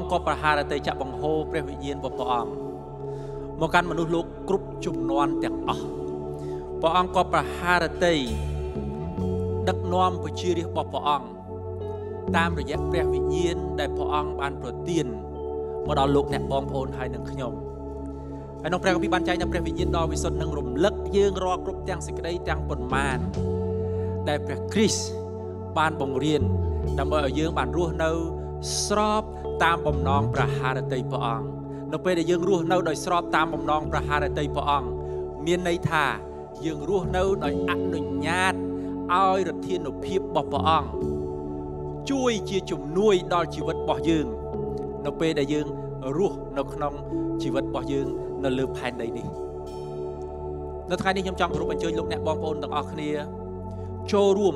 អង្គក៏ប្រហារតីចាក់បង្ហូរព្រះវិញ្ញាណរបស់ព្រះអង្គមកកាន់មនុស្សលោកគ្រប់ជំនាន់ទាំងអស់ព្រះអង្គក៏ប្រហារតីដឹកនាំប្រជារាស្ត្ររបស់ព្រះអង្គតាមរយៈព្រះវិញ្ញាណដែលព្រះអង្គបានប្រទានមកដល់លោកអ្នកបងប្អូនហើយនិងខ្ញុំហើយក្នុងព្រះគម្ពីរបានចែងថាព្រះវិញ្ញាណដ៏វិសុទ្ធនឹងរំលឹកយើងរាល់គ្រប់ទាំងសេចក្តីទាំងប៉ុន្មានដែលព្រះគ្រីស្ទបានបង្រៀន ដើម្បីឲ្យយើងបានរស់នៅស្របតាមបំណងប្រហារតីព្រះអង្គនៅពេលដែលយើងរស់នៅ ដោយស្របតាមបំណងប្រហារតីព្រះអង្គមានន័យថាយើងរស់នៅដោយអនុញ្ញាតឲ្យរធានុភាពរបស់ព្រះអង្គជួយជាជំនួយដល់ជីវិតរបស់យើង នៅពេលដែលយើងរស់នៅក្នុងជីវិតរបស់យើង នៅលើផែនដីនេះនៅថ្ងៃនេះខ្ញុំចង់គ្រប់អញ្ជើញលោកអ្នកបងប្អូនទាំងអស់គ្នា ចូលរួម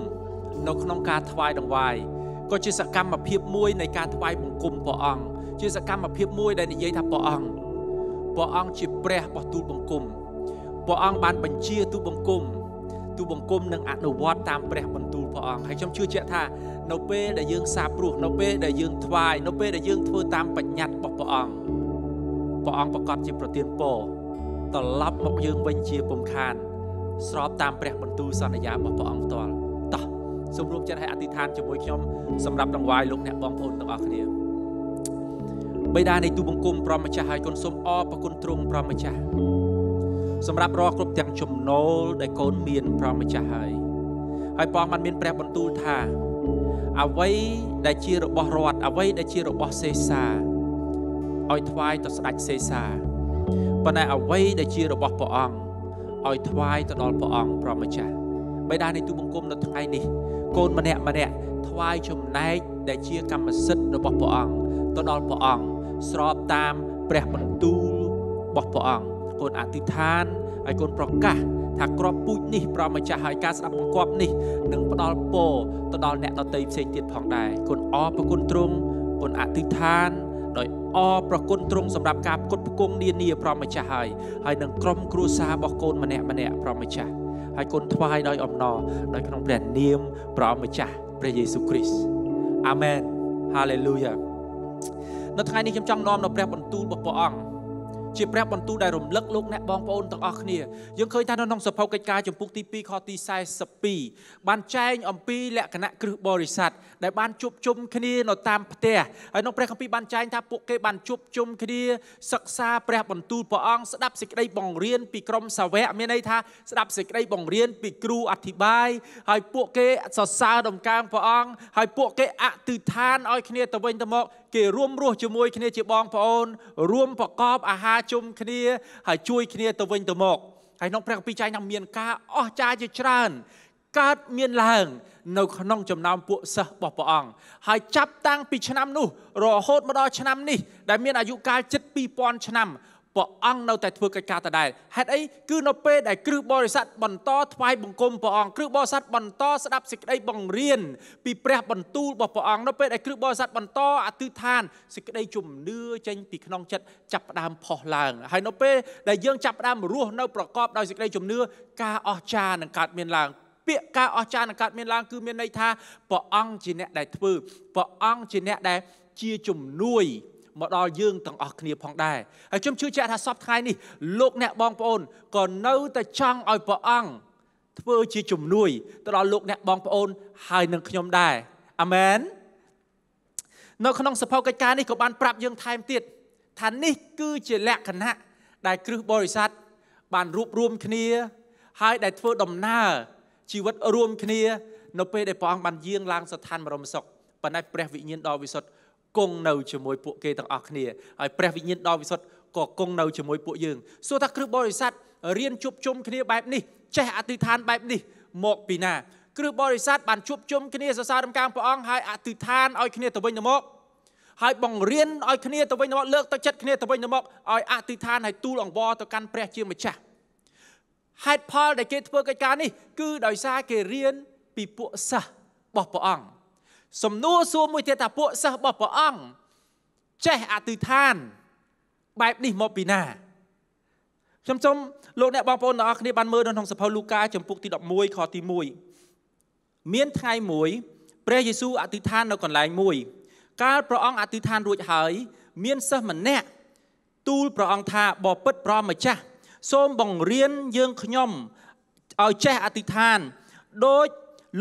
នៅក្នុងការថ្វាយដង្វាយក៏ជាសកម្មភាពមួយនៃការថ្វាយបង្គំព្រះអង្គជាសកម្មភាពមួយដែលនិយាយថាព្រះអង្គព្រះអង្គជាព្រះរបស់ទូលបង្គំព្រះអង្គបានបញ្ជាទូលបង្គំទូលបង្គំនឹងអនុវត្តតាមព្រះបន្ទូលព្រះអង្គហើយខ្ញុំជឿជាក់ថានៅពេលដែលយើងសាបព្រោះ នៅពេលដែលយើងថ្វាយនៅពេលដែលយើងធ្វើតាមបញ្ញត្តិរបស់ព្រះអង្គព្រះអង្គប្រកាសជាប្រទានពរត្រឡប់មកយើងវិញជាពំខាន ស្រប តាមព្រះ បន្ទូលសន្យារបស់ព្រះអង្គផ្ទាល់សូមរួមចិត្តឲ្យអធិដ្ឋានជាមួយខ្ញុំសម្រាប់ដង្វាយលោកអ្នកបងប្អូនទាំងអស់គ្នាបេដានៃទូបង្គំព្រះម្ចាស់ហើយកូនសូមអរព្រគុណទ្រង់ព្រះម្ចាស់សម្រាប់រាល់គ្រប់ទាំងចំណូលដែលកូនមានព្រះម្ចាស់ហើយហើយព្រះបានមានព្រះបន្ទូលថាអ្វីដែលជារបស់រដ្ឋអ្វីដែលជារបស់សេសាឲ្យថ្វាយទៅស្ដេចសេសាប៉ុន្តែអ្វីដែលជារបស់ព្រះអង្គឲ្យថ្វាយទៅដល់ព្រះអង្គព្រះម្ចាស់បិតានៃទូបង្គំនៅថ្ងៃនេះកូនម្នាក់ម្នាក់ថ្វាយចំណែកដែលជាកម្មសិទ្ធិរបស់ព្រះអង្គទៅដល់ព្រះអង្គស្របតាមព្រះបន្ទូលរបស់ព្រះអង្គកូនអធិដ្ឋានឲ្យកូនប្រកាស ថាក្របពូជនេះប្រមម្ចាស់ហើយការស្ដាប់បង្គាប់នេះនឹងផ្ដល់ពរទៅដល់អ្នកដទៃផ្សេងទៀតផងដែរគុណអរប្រគុណទ្រង់គុណអធិដ្ឋាន ដោយអរប្រគុណទ្រង់សម្រាប់ការផ្គត់ផ្គង់នានាប្រមម្ចាស់ហើយហើយនឹងក្រុមគ្រួសាររបស់កូនម្នាក់ម្នាក់ប្រមម្ចាស់ហើយគុណថ្វាយដោយអំណរដោយក្នុងព្រះនាមព្រះម្ចាស់ព្រះយេស៊ូវគ្រីស្ទអាមែនហាឡេលូយ៉ានៅថ្ងៃនេះខ្ញុំចង់នាំដល់ព្រះបន្ទូលរបស់ព្រះអង្គជាព្រះបន្ទូលដែលរំលឹកលោកអ្នកបងប្អូនទាំងអស់គ្នាយើងឃើញថានៅក្នុងសភៅកិច្ចការចំពុកទី2ខទី42បានចែងអំពីលក្ខណៈគ្រឹះបរិស័ទដែលបានជួបជុំគ្នានៅតាមផ្ទះហើយក្នុងព្រះគម្ពីរបានចែងថាពួកគេបានជួបជុំគ្នាសិក្សាព្រះបន្ទូលព្រះអង្គស្ដាប់សេចក្តីបង្រៀនពីក្រុមសាវកមានន័យថាស្ដាប់សេចក្តីបង្រៀនពីគ្រូអធិប្បាយហើយពួកគេសរសើរដំកើងព្រះអង្គហើយពួកគេអធិដ្ឋានឲ្យគ្នាទៅវិញទៅមកគេរួមរស់ជាមួយ គ្នាជាបងប្អូន រួមប្រកបអាហារជុំគ្នា ហើយជួយគ្នាទៅវិញទៅមកហើយក្នុងព្រះគម្ពីរចែងថាមានការអស្ចារ្យជាច្រើនកើតមានឡើង នៅក្នុងចំណោមពួកសិស្សរបស់ព្រះអង្គហើយចាប់តាំងពីឆ្នាំនោះរហូតមកដល់ឆ្នាំនេះដែលមានអាយុកាលជិត2000ឆ្នាំព្រះអង្គនៅតែធ្វើកិច្ចការដដែលហេតុអីគឺនៅពេលដែលគ្រឹះបរិស័ទបន្តថ្វាយបង្គំព្រះអង្គគ្រឹះបរិស័ទបន្តស្ដាប់សេចក្តីបង្រៀនពីព្រះបន្ទូលរបស់ព្រះអង្គនៅពេលដែលគ្រឹះបរិស័ទបន្តអធិដ្ឋានសេចក្តីជំនឿចេញពីក្នុងចិត្តចាប់ផ្ដើមផុសឡើងហើយនៅពេលដែលយើងចាប់ផ្ដើមរស់នៅប្រកបដោយសេចក្តីជំនឿការអស្ចារ្យនឹងកើតមានឡើងពាក្យការអស្ចារ្យនឹងកើតមានឡើងគឺមានន័យថាព្រះអង្គជាអ្នកដែលធ្វើព្រះអង្គជាអ្នកដែលជាជំនួយមកដល់យើងទាំងអស់គ្នា ផងដែរហើយខ្ញុំជឿជាក់ថាសពថ្ងៃនេះលោកអ្នកបងប្អូនក៏នៅតែចង់ឲ្យព្រះអង្គធ្វើជា ជំនួយទៅដល់លោកអ្នកបងប្អូន ហើយនឹងខ្ញុំដែរអាមែននៅក្នុងសភៅកិច្ចការនេះក៏បានប្រាប់យើងថែមទៀតថានេះគឺជាលក្ខណៈដែលគ្រឹះបរិស័ទបានរួបរวมគ្នាហើយដែលធ្វើដំណើរជីវិតរួមគ្នានៅពេលដែលព្រះអង្គបានយាងឡើងស្ថានបរមសុខប៉ុន្តែព្រះវិញ្ញាណដ៏វិសុទ្ធគង់នៅជាមួយពួកគេទាំងអស់គ្នាហើយព្រះវិញ្ញាណដ៏វិសុទ្ធក៏គង់នៅជាមួយពួកយើងសួរថាគ្រឹះបរិស័ទរៀនជួបជុំគ្នាបែបនេះចេះអធិដ្ឋានបែបនេះមកពីណាគ្រឹះបរិស័ទបានជួបជុំគ្នាសរសើររំកាងព្រះអង្គហើយអធិដ្ឋានឲ្យគ្នាទៅវិញទៅមកហើយបង្រៀនឲ្យគ្នាទៅវិញទៅមកលើកទឹកចិត្តគ្នាទៅវិញទៅមកឲ្យអធិដ្ឋានឲ្យទូលអង្វរទៅកាន់ព្រះជាម្ចាស់ហេតុផលដែលគេធ្វើកិច្ចការនេះគឺដោយសារគេរៀនពីពួកសិស្សរបស់ព្រះអង្គសំណួរសួរមួយទៀតថាពួកសិស្សរបស់ព្រះអង្គចេះអធិដ្ឋានបែបនេះមកពីណាខ្ញុំសូមលោកអ្នកបងប្អូនទាំងអស់គ្នាបានមើលនៅក្នុងសភៅលូកាចំពុកទី11ខទី1មានថ្ងៃមួយ ព្រះយេស៊ូវអធិដ្ឋាន នៅកន្លែងមួយ កាលព្រះអង្គអធិដ្ឋានរួចហើយ មានសិស្សម្នាក់ទូលព្រះអង្គថាបពិតព្រះម្ចាស់សូមបង្រៀនយើងខ្ញុំឲ្យចេះអធិដ្ឋានដូច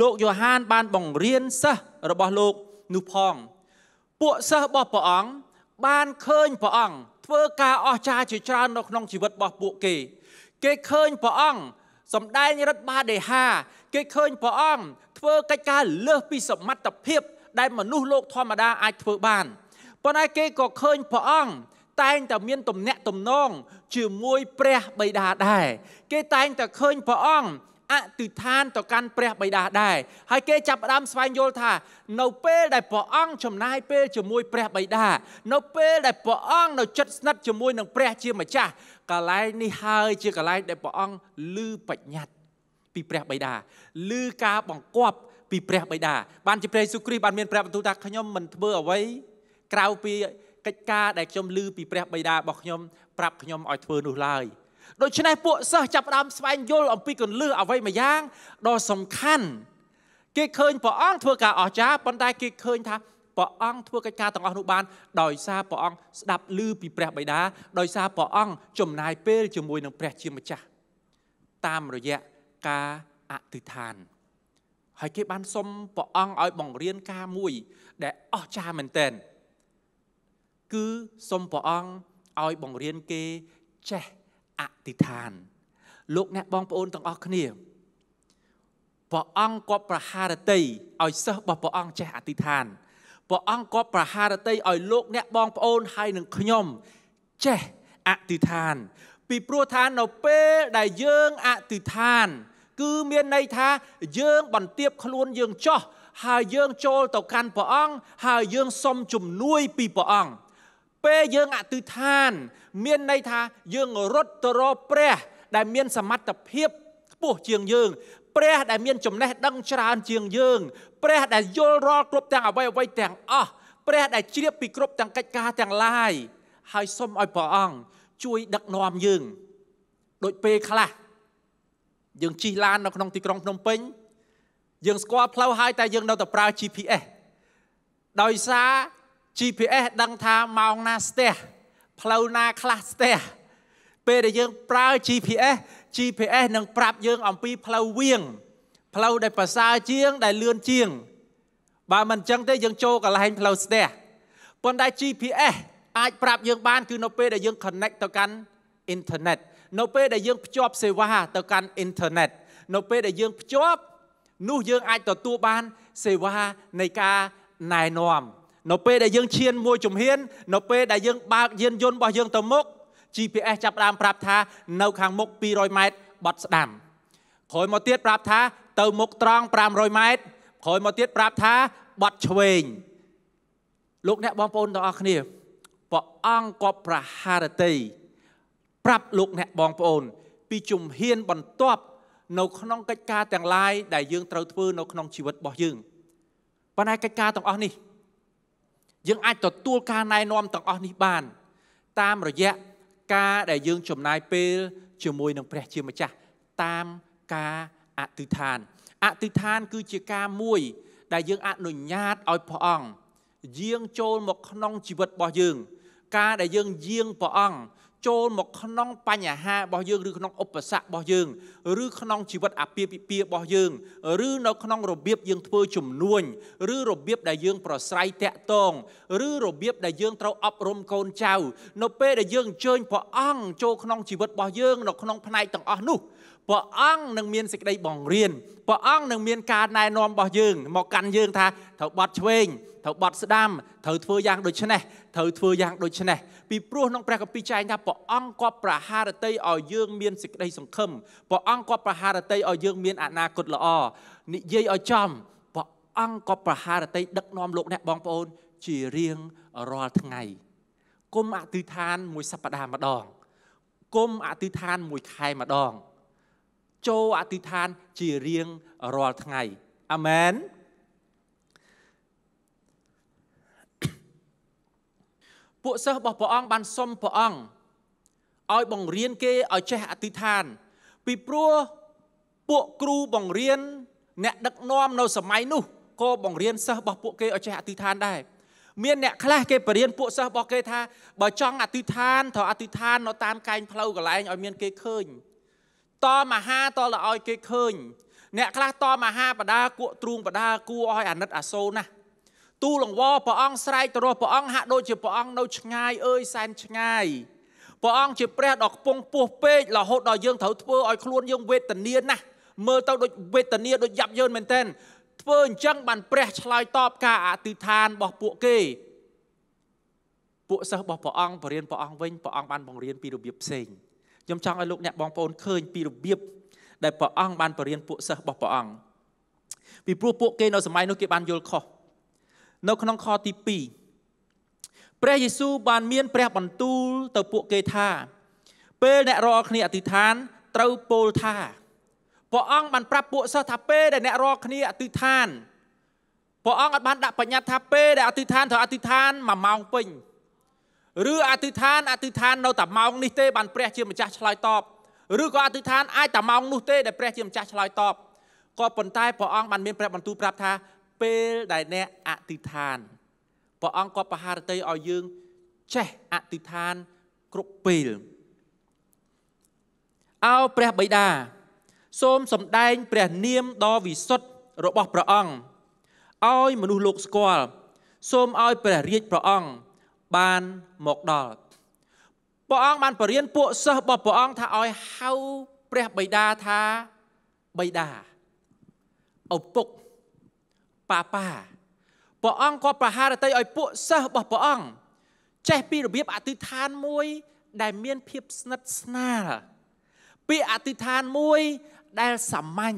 លោកយ៉ូហានបានបង្រៀនសិស្សរបស់លោកនោះផង ពួកសិស្សរបស់ព្រះអង្គបានឃើញព្រះអង្គធ្វើការអស្ចារ្យជាច្រើននៅក្នុងជីវិតរបស់ពួកគេ គេឃើញព្រះអង្គសម្ដែងរិទ្ធបាដេហា គេឃើញព្រះអង្គធ្វើកិច្ចការលើសពីសមត្ថភាពដែលមនុស្សលោកធម្មតាអាចធ្វើបានប៉ុន្តែគេក៏ឃើញព្រះអង្គតែងតែមានទំនាក់ទំនងជាមួយព្រះបិតាដែរគេតែងតែឃើញព្រះអង្គអតិថានទៅកាន់ព្រះបិតាដែរហើយគេចាប់ផ្ដើមស្វែងយល់ថា នៅពេលដែលព្រះអង្គចំណាយពេលជាមួយព្រះបិតានៅពេលដែលព្រះអង្គនៅចិត្តស្និទ្ធជាមួយនឹងព្រះជាម្ចាស់កន្លែងនេះហើយជាកន្លែងដែលព្រះអង្គលឺបញ្ញត្តិពីព្រះបិតាលឺការបង្គាប់ពីព្រះបិតាបានជាព្រះយេស៊ូវគ្រីស្ទបានមានព្រះបន្ទូលថាខ្ញុំមិនធ្វើអ្វីក្រៅពីកិច្ចការដែលខ្ញុំលឺពីព្រះបិតារបស់ខ្ញុំប្រាប់ខ្ញុំឲ្យធ្វើនោះឡើយដូច្នេះពួកសិស្សចាប់ផ្ដើមស្វែងយល់អំពីកលឹះអ្វីមួយយ៉ាងដ៏សំខាន់គេឃើញព្រះអង្គធ្វើការអស្ចារ្យប៉ុន្តែគេឃើញថាព្រះអង្គធ្វើកិច្ចការទាំងអស់នោះបានដោយសារព្រះអង្គស្ដាប់ឮពីព្រះបិតាដោយសារព្រះអង្គចំណាយពេលជាមួយនឹងព្រះជាម្ចាស់តាមរយៈការអធិដ្ឋានហើយគេបានសុំព្រះអង្គឲ្យបង្រៀនការមួយ ដែលអស្ចារ្យមែនទែនគឺសុំព្រះអង្គឲ្យបង្រៀនគេចេះអធិដ្ឋាន លោកអ្នកបងប្អូនទាំងអស់គ្នាព្រះអង្គគាត់ប្រហារតីឲ្យសិស្សរបស់ព្រះអង្គចេះអធិដ្ឋានព្រះអង្គគាត់ប្រហារតីឲ្យលោកអ្នកបងប្អូន ហើយនឹងខ្ញុំ ចេះអធិដ្ឋាន ពីព្រោះថានៅពេលដែលយើងអធិដ្ឋាន គឺមានន័យថា យើងបន្ទាបខ្លួនយើងចោះហើយយើងចូលទៅកាន់ព្រះអង្គហើយយើង សុំជំនួយពីព្រះអង្គពេលយើងអធិដ្ឋានមានន័យថាយើងរត់ទៅរកព្រះ ដែលមានសមត្ថភាពខ្ពស់ជាងយើងព្រះ ដែលមានចំណេះដឹង ច្រើនជាងយើងព្រះដែលយល់រាល់គ្រប់ទាំងអ្វីអ្វីទាំងអស់ព្រះដែលជ្រាបពីគ្រប់ទាំងកិច្ចការទាំងឡាយហើយសូមឲ្យព្រះអង្គជួយដឹកនាំយើងដូចពេលខ្លះយើងជិះឡាននៅក្នុងទីក្រុងភ្នំពេញ យើងស្គាល់ផ្លូវហើយតែយើងនៅតែប្រើ GPS ដោយសារ GPS ដឹងថាម៉ោងណាស្ទះផ្លូវណាខ្លះស្ទះពេលដែលយើងប្រើ GPS GPS នឹងប្រាប់យើងអំពីផ្លូវវៀងផ្លូវដែលប្រសើរជាងដែលលឿនជាងបើមិនអញ្ចឹងទេយើងចូលកន្លែងផ្លូវស្ទះប៉ុន្តែ GPS អាចប្រាប់យើងបានគឺនៅពេលដែលយើង connect ទៅកាន់ internet នៅពេលដែលយើងភ្ជាប់សេវាទៅកាន់ internet នៅពេលដែលយើងភ្ជាប់នោះយើងអាចទទួលបានសេវានៃការណែនាំនៅពេលដែលយើងឈានមួយជំហាន នៅពេលដែលយើងបើកយានយន្តរបស់យើងទៅមុខ GPS ចាប់ផ្ដើមប្រាប់ថានៅខាងមុខ200ម៉ែត្របត់ស្ដាំក្រោយមកទៀតប្រាប់ថាទៅមុខត្រង់500ម៉ែត្រក្រោយមកទៀតប្រាប់ថាបត់ឆ្វេងលោកអ្នកបងប្អូនទាំងអស់គ្នាព្រះអង្គក៏ប្រហារតីប្រាប់លោកអ្នកបងប្អូន ពីជំហានបន្ទាប់នៅក្នុងកិច្ចការទាំងឡាយដែលយើងត្រូវធ្វើនៅក្នុងជីវិតរបស់យើងប៉ុន្តែកិច្ចការទាំងអស់នេះយើងអាចទទួលការណែនាំទាំងអស់នេះបាន តាមរយៈការដែលយើងចំណាយពេលជាមួយនឹងព្រះជាម្ចាស់តាមការអធិដ្ឋានអធិដ្ឋានគឺជាការមួយ ដែលយើងអនុញ្ញាតឲ្យព្រះអង្គយាងចូលមកក្នុងជីវិតរបស់យើង ការដែលយើងយាងព្រះអង្គចូលមកក្នុងបញ្ហារបស់យើង ឬក្នុងឧបសគ្គរបស់យើង ឬក្នុងជីវិតអាពាហ៍ពិពាហ៍របស់យើង ឬនៅក្នុងរបៀបយើងធ្វើជំនួញ ឬរបៀបដែលយើងប្រស្រ័យតាក់ទងឬរបៀបដែលយើងត្រូវអប់រំកូនចៅនៅពេលដែលយើងអញ្ជើញព្រះអង្គចូលក្នុងជីវិតរបស់យើងនៅក្នុងផ្នែកទាំងអស់នោះព្រះអង្គនឹងមានសេចក្តីបង្រៀនព្រះអង្គនឹងមានការណែនាំរបស់យើង មកកាន់យើងថាត្រូវបត់ឆ្វេងត្រូវបត់ស្ដាំត្រូវធ្វើយ៉ាងដូចនេះត្រូវធ្វើយ៉ាងដូចនេះពីព្រោះក្នុងព្រះគម្ពីរចែងថាព្រះអង្គគាត់ប្រហារតីឲ្យយើងមានសេចក្តីសង្ឃឹមព្រះអង្គគាត់ប្រហារតីឲ្យយើងមានអនាគតល្អ និយាយឲ្យចំព្រះអង្គគាត់ប្រហារតីដឹកនាំលោកអ្នកបងប្អូនជារៀងរាល់ថ្ងៃគុំអធិដ្ឋានមួយសប្តាហ៍ម្ដងគុំអធិដ្ឋានមួយខែម្ដងចូលអធិដ្ឋាន ជារៀងរាល់ថ្ងៃអាមែនពួកសិស្សរបស់ព្រះអង្គបានសុំព្រះអង្គឲ្យបង្រៀនគេឲ្យចេះអធិដ្ឋាន ពីព្រោះពួកគ្រូបង្រៀនអ្នកដឹកនាំនៅ សម័យនោះក៏បង្រៀនសិស្សរបស់ពួកគេឲ្យចេះអធិដ្ឋានដែរមានអ្នកខ្លះគេបរៀនពួកសិស្សរបស់គេថាបើចង់អធិដ្ឋានត្រូវអធិដ្ឋាននៅតាមកែងផ្លូវកន្លែងឲ្យមាន គេឃើញតមហាតលឲ្យគេឃើញអ្នកខ្លះតមហាបដាគក់ទ្រូងបដាគួឲ្យអាណិតអាសូរណាស់ទូលង្វព្រះអង្គស្រែកទៅរស់ព្រះអង្គហាក់ដូចជាព្រះអង្គនៅឆ្ងាយអើយសែនឆ្ងាយព្រះអង្គជាព្រះដ៏ខ្ពង់ពោះពេករហូតដល់យើងត្រូវធ្វើឲ្យខ្លួនយើងវេទនាណាស់មើលទៅដូចវេទនាដូចយ៉ាប់យ៉ឺនមែនទែនធ្វើអញ្ចឹងបានព្រះឆ្លើយតបការអធិដ្ឋានរបស់ពួកគេពួកសិស្សរបស់ព្រះអង្គបរៀនព្រះអង្គវិញព្រះអង្គបានបង្រៀនពីរបៀបផ្សេង។ខ្ញុំចង់ឲ្យលោកអ្នកបងប្អូនឃើញពីរបៀបដែលព្រះអង្គបាន បរៀនពួកសិស្សរបស់ព្រះអង្គពីព្រោះពួកគេនៅសម័យនោះគេបានយល់ខុសនៅក្នុងខទី2ព្រះយេស៊ូវបានមានព្រះបន្ទូលទៅពួកគេថាពេលអ្នករាល់គ្នាអធិដ្ឋានត្រូវពោលថាព្រះអង្គបានប្រាប់ពួកសិស្សថាពេលដែលអ្នករាល់គ្នាអធិដ្ឋានព្រះអង្គអត់បានដាក់បញ្ញត្តិថាពេលដែលអធិដ្ឋានត្រូវអធិដ្ឋានមួយម៉ោងពេញឬអធិដ្ឋានអធិដ្ឋាននៅតែម៉ោងនេះទេបានព្រះជាម្ចាស់ឆ្លើយតបឬក៏អធិដ្ឋានអាចតែម៉ោងនោះទេដែលព្រះ ជាម្ចាស់ឆ្លើយតបក៏ប៉ុន្តែព្រះអង្គបានមានព្រះបន្ទូលប្រាប់ថាពេលដែលអ្នកអធិដ្ឋានព្រះអង្គក៏ប្រហារតីឲ្យយើង ចេះអធិដ្ឋានគ្រប់ពេលអោព្រះបិតាសូមសម្ដែងព្រះនាមដ៏វិសុទ្ធរបស់ព្រះអង្គឲ្យមនុស្សលោកស្គាល់សូមឲ្យព្រះរាជព្រះអង្គបានមកដល់ព្រះអង្គបានបរៀនពួកសិស្សរបស់ព្រះអង្គថាឲ្យហៅព្រះបិតាថាបិតាឪពុកប៉ាប៉ាព្រះអង្គក៏ប្រហារតីឲ្យពួកសិស្សរបស់ព្រះអង្គចេះពីរបៀបអធិដ្ឋានមួយ ដែលមានភាពស្និទ្ធស្នាលពាក្យអធិដ្ឋានមួយដែលសាមញ្ញ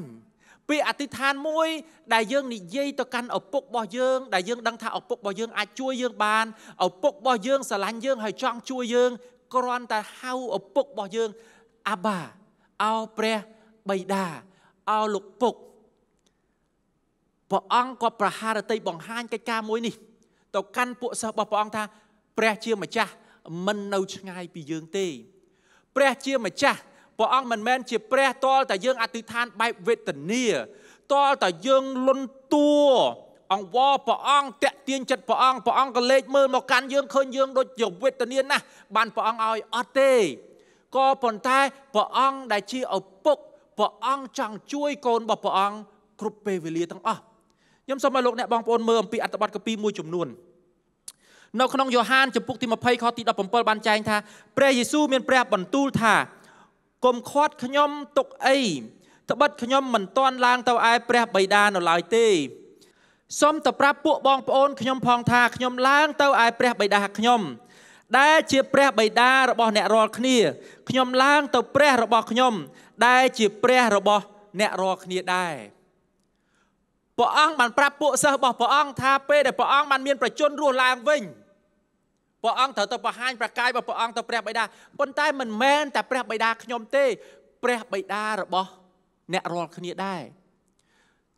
ពាក្យអធិដ្ឋានមួយដែលយើងនិយាយទៅកាន់ឪពុករបស់យើងដែលយើងដឹងថាឪពុករបស់យើង អាចជួយយើង បានឪពុករបស់យើងស្រឡាញ់យើងហើយចង់ជួយយើងគ្រាន់តែហៅឪពុករបស់យើងអាបាអោព្រះបិតាអោលោកពុកព្រះអង្គក៏ប្រហារតីបង្ហាញកិច្ចការមួយនេះទៅកាន់ពួកសិស្សរបស់ព្រះអង្គថា ព្រះជាម្ចាស់មិននៅឆ្ងាយពីយើងទេព្រះជាម្ចាស់ព្រះអង្គមិនមែនជាព្រះតលតែយើងអធិដ្ឋានបែបវេទនាតលតែយើងលន់តួអង្វរព្រះអង្គតាក់ទាញចិត្តព្រះអង្គព្រះអង្គក៏លេចមើលមកកាន់យើងឃើញយើងដូចជាវេទនាណាស់បានព្រះអង្គឲ្យអត់ទេក៏ប៉ុន្តែព្រះអង្គដែលជាឪពុកព្រះអង្គចង់ជួយកូនរបស់ព្រះអង្គគ្រប់ពេលវេលាទាំងអស់ខ្ញុំសូមឲ្យលោកអ្នកបងប្អូនមើលអំពីអត្ថបទកពីមួយចំនួននៅក្នុងយ៉ូហានចំពុកទី20ខទី17បានចែងថាព្រះយេស៊ូវមានព្រះបន្ទូលថាកុំខាត់ខ្ញុំទុកអីត្បិតខ្ញុំមិនតន់ឡើងទៅឯព្រះបិតានៅឡើយទេសូមទៅប្រាប់ពួកបងប្អូនខ្ញុំផងថាខ្ញុំឡើង ទៅឯព្រះបិតាខ្ញុំ ដែលជា ព្រះបិតារបស់អ្នករាល់គ្នាខ្ញុំឡើង ទៅ ព្រះរបស់ខ្ញុំដែលជាព្រះរបស់ អ្នករាល់គ្នាដែរព្រះអង្គបានប្រាប់ពួកសិស្សរបស់ព្រះអង្គថាពេលដែលព្រះអង្គបានមានប្រជញ្ញរស់ឡើងវិញព្រះអង្គត្រូវទៅបង្ហាញប្រកាយរបស់ព្រះអង្គទៅព្រះបិតាប៉ុន្តែមិនមែនតែព្រះបិតាខ្ញុំទេព្រះបិតារបស់អ្នករាល់គ្នាដែរ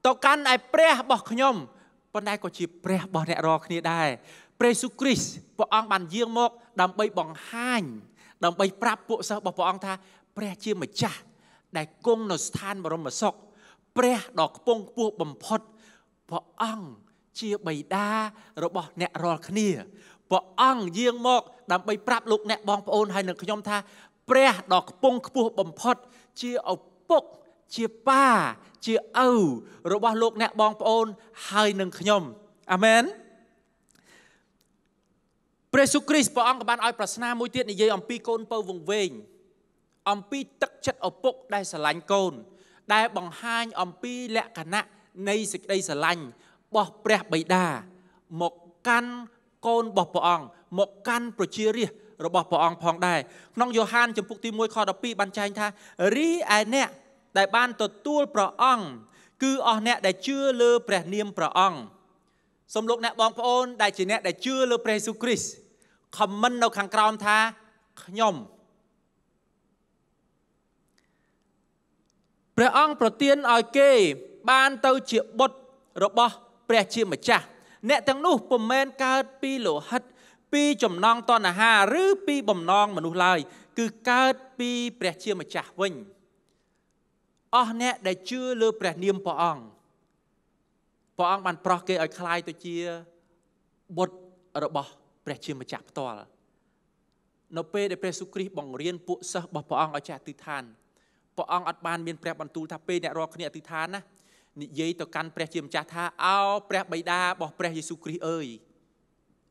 ទៅកាន់ឯព្រះរបស់ខ្ញុំប៉ុន្តែក៏ជាព្រះរបស់អ្នករាល់គ្នាដែរព្រះយេស៊ូវគ្រីស្ទព្រះអង្គបានយាងមកដើម្បីបង្ហាញដើម្បីប្រាប់ពួកសិស្សរបស់ព្រះអង្គថា ព្រះជាម្ចាស់ដែលគង់នៅស្ថានបរមសុខព្រះដ៏ខ្ពង់ខ្ពស់បំផុតព្រះអង្គជាបិតារបស់អ្នករាល់គ្នាព្រះអង្គយាងមកដើម្បីប្រាប់លោកអ្នកបងប្អូនហើយនឹងខ្ញុំថាព្រះដ៏ខ្ពង់ខ្ពស់បំផុតជាឪពុកជាប៉ាជាឪរបស់លោកអ្នកបងប្អូនហើយនឹងខ្ញុំអាមែនព្រះសុគ្រីស្ទព្រះអង្គក៏បានឲ្យប្រស្នាមួយទៀតនិយាយអំពីកូនពៅវង្វេងអំពីទឹកចិត្តឪពុកដែលស្រឡាញ់កូន ដែលបង្ហាញអំពីលក្ខណៈនៃសេចក្តីស្រឡាញ់របស់ព្រះបិតាមកកាន់កូនរបស់ព្រះអង្គមកកាន់ប្រជារាស្ត្ររបស់ព្រះអង្គផងដែរក្នុងយ៉ូហានចំពុកទី1ខ12បានចែងថា រីឯអ្នកដែលបានទទួលព្រះអង្គគឺអស់អ្នកដែលជឿលើព្រះនាមព្រះអង្គសូមលោកអ្នកបងប្អូនដែលជាអ្នកដែលជឿលើព្រះយេស៊ូវគ្រីស្ទខមមិននៅខាងក្រោមថាខ្ញុំព្រះអង្គប្រទានឲ្យគេ បានទៅជាបុត្ររបស់ព្រះជាម្ចាស់អ្នកទាំងនោះពុំមែនកើតពីលោហិត ពីចំណងតណ្ហា ឬពីបំណងមនុស្សឡើយ គឺកើតពីព្រះជាម្ចាស់វិញអស់អ្នក ដែលជឿលើព្រះនាមព្រះអង្គព្រះអង្គបានប្រោះគេឲ្យคลายទៅជាបុត្ររបស់ព្រះជាម្ចាស់ផ្ទាល់នៅពេលដែលព្រះសុគ្រីស្ទបង្រៀនពួកសិស្សរបស់ព្រះអង្គឲ្យចេះអធិដ្ឋានព្រះអង្គអត់បានមានព្រះបន្ទូលថាពេលអ្នករាល់គ្នាអធិដ្ឋានណានិយាយទៅកាន់ព្រះជាម្ចាស់ថាអោព្រះបិតារបស់ព្រះយេស៊ូវគ្រីស្ទអើយ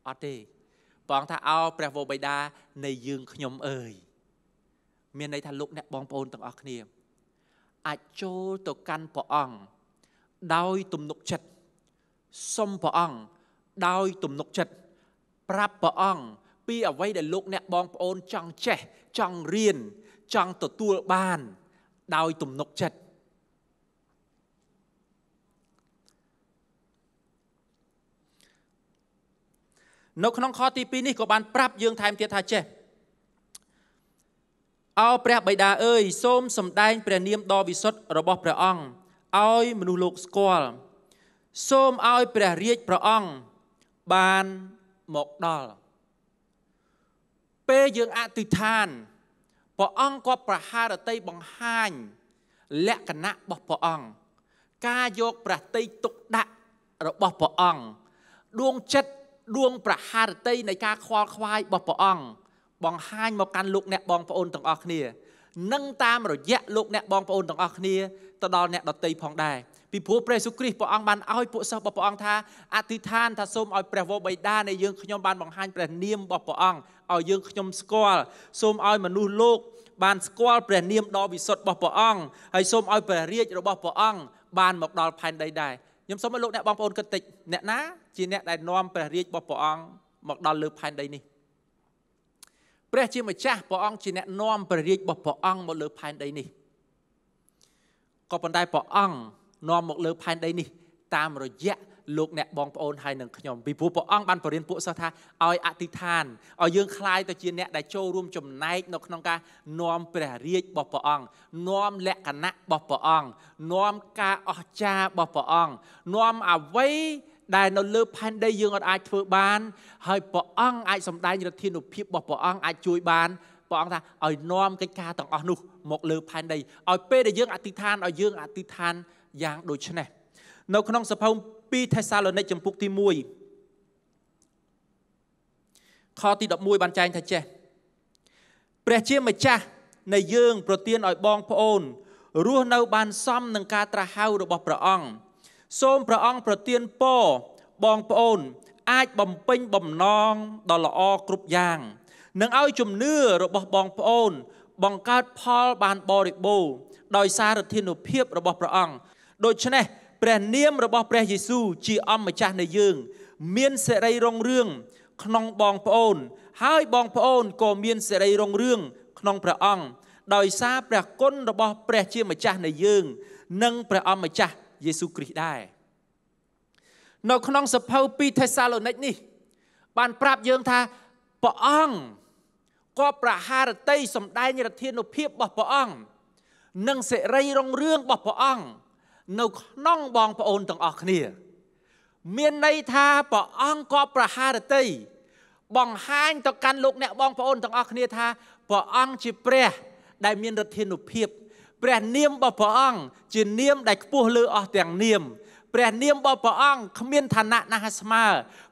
អត់ទេព្រះអង្គថាអោព្រះវរបិតានៃយើងខ្ញុំអើយមានន័យថាលោកអ្នកបងប្អូនទាំងអស់គ្នា អាចចូលទៅកាន់ព្រះអង្គដោយទំនុកចិត្តសុំព្រះអង្គដោយទំនុកចិត្តប្រាប់ព្រះអង្គពីអ្វីដែលលោកអ្នកបងប្អូនចង់ចេះចង់រៀនចង់ទទួលបាន ដោយទំនុកចិត្តនៅក្នុងខទី2នេះក៏បាន ប្រាប់យើងថែមទៀតថាចេះអោព្រះបិតាអើយ សូមសម្ដែងព្រះនាមដ៏វិសុទ្ធរបស់ព្រះអង្គឲ្យមនុស្សលោកស្គាល់សូមឲ្យព្រះរាជព្រះអង្គបានមកដល់ពេលយើងអធិដ្ឋានព្រះអង្គក៏ប្រហារតីបង្ហាញ លក្ខណៈរបស់ព្រះអង្គការយកព្រះតីទុកដាក់របស់ព្រះអង្គដួងចិត្តដួងប្រហារតីនៃការខ្វល់ខ្វាយរបស់ព្រះអង្គបង្ហាញមកកាន់លោកអ្នកបងប្អូនទាំងអស់គ្នានិងតាមរយៈលោកអ្នកបងប្អូនទាំងអស់គ្នាទៅដល់អ្នកដតីផងដែរពីព្រោះព្រះសុគ្រីស្ទព្រះអង្គបានឲ្យពួកសិស្សរបស់ព្រះអង្គថា អធិដ្ឋានថាសូមឲ្យព្រះវរបិតានៃយើងខ្ញុំបានបង្ហាញព្រះនាមរបស់ព្រះអង្គឲ្យយើងខ្ញុំស្គាល់សូមឲ្យមនុស្សលោកបានស្គាល់ព្រះនាមដ៏វិសុទ្ធរបស់ព្រះអង្គហើយសូមឲ្យព្រះរាជរបស់ព្រះអង្គបានមកដល់ផែនដីដែរខ្ញុំសូមឲ្យលោកអ្នកបងប្អូនគិតតិចអ្នកណាជាអ្នក ដែលនាំព្រះរាជរបស់ព្រះអង្គមកដល់លើផែនដីនេះព្រះជាម្ចាស់ព្រះអង្គជា អ្នកនាំព្រះរាជរបស់ព្រះអង្គមកលើផែនដីនេះក៏ប៉ុន្តែព្រះអង្គនាំមកលើផែនដីនេះ តាមរយៈលោកអ្នកបងប្អូនហើយនិងខ្ញុំពីព្រោះព្រះអង្គបានបរៀនពួកសិស្សថាឲ្យអធិដ្ឋានឲ្យយើងคลายទៅជាអ្នកដែលចូលរួមចំណែកនៅក្នុងការនាំព្រះរាជរបស់ព្រះអង្គនាំលក្ខណៈរបស់ព្រះអង្គនាំការអស្ចារ្យរបស់ព្រះអង្គនាំអ្វីដែលនៅលើផែនដីយើងអាចធ្វើបានហើយព្រះអង្គអាចសម្ដែងរទ្ធានុភាពរបស់ព្រះអង្គអាចជួយបានព្រះអង្គថាឲ្យនាំកិច្ចការទាំងអស់នោះមកលើផែនដីឲ្យពេលដែលយើងអធិដ្ឋានឲ្យយើងអធិដ្ឋានយ៉ាងដូចនេះនៅក្នុងសភៅ2ថេសាឡូនីកចំពុកទី1ខទី11បានចែងថាចេះព្រះជាម្ចាស់នៃយើង ប្រទានឲ្យបងប្អូនរស់នៅ បានសមនឹងការត្រាស់ហៅរបស់ព្រះអង្គសូមព្រះអង្គប្រទានពរបងប្អូន អាចបំពេញបំណងដ៏ល្អគ្រប់យ៉ាងនឹងឲ្យជំនឿរបស់បងប្អូន បង្កើតផល បានបរិបូរណ៍ដោយសារឫទ្ធានុភាពរបស់ព្រះអង្គដូច្នេះព្រះនាមរបស់ព្រះយេស៊ូវជាអម្ចាស់នៃយើងមានសេរីរុងរឿងក្នុងបងប្អូន ហើយបងប្អូនក៏មានសេរីរុងរឿងក្នុងព្រះអង្គដោយសារព្រះគុណរបស់ព្រះជាម្ចាស់នៃយើង និងព្រះអម្ចាស់យេស៊ូវគ្រីស្ទដែរនៅក្នុងសភៅ2ថេសាឡូនីកនេះ បានប្រាប់យើងថាព្រះអង្គក៏ប្រហារតីសម្ដែងរធានុភាពរបស់ព្រះអង្គនិងសេរីរុងរឿងរបស់ព្រះអង្គនៅក្នុងបងប្អូនទាំងអស់គ្នាមានន័យថាព្រះអង្គក៏ប្រហារតីបង្ហាញទៅកាន់លោកអ្នកបងប្អូនទាំងអស់គ្នាថាព្រះអង្គជាព្រះដែលមានឫទ្ធានុភាពព្រះនាមរបស់ព្រះអង្គជានាមដែលខ្ពស់លើអស់ទាំងនាមព្រះនាមរបស់ព្រះអង្គគ្មានឋានៈណាស់ស្មើ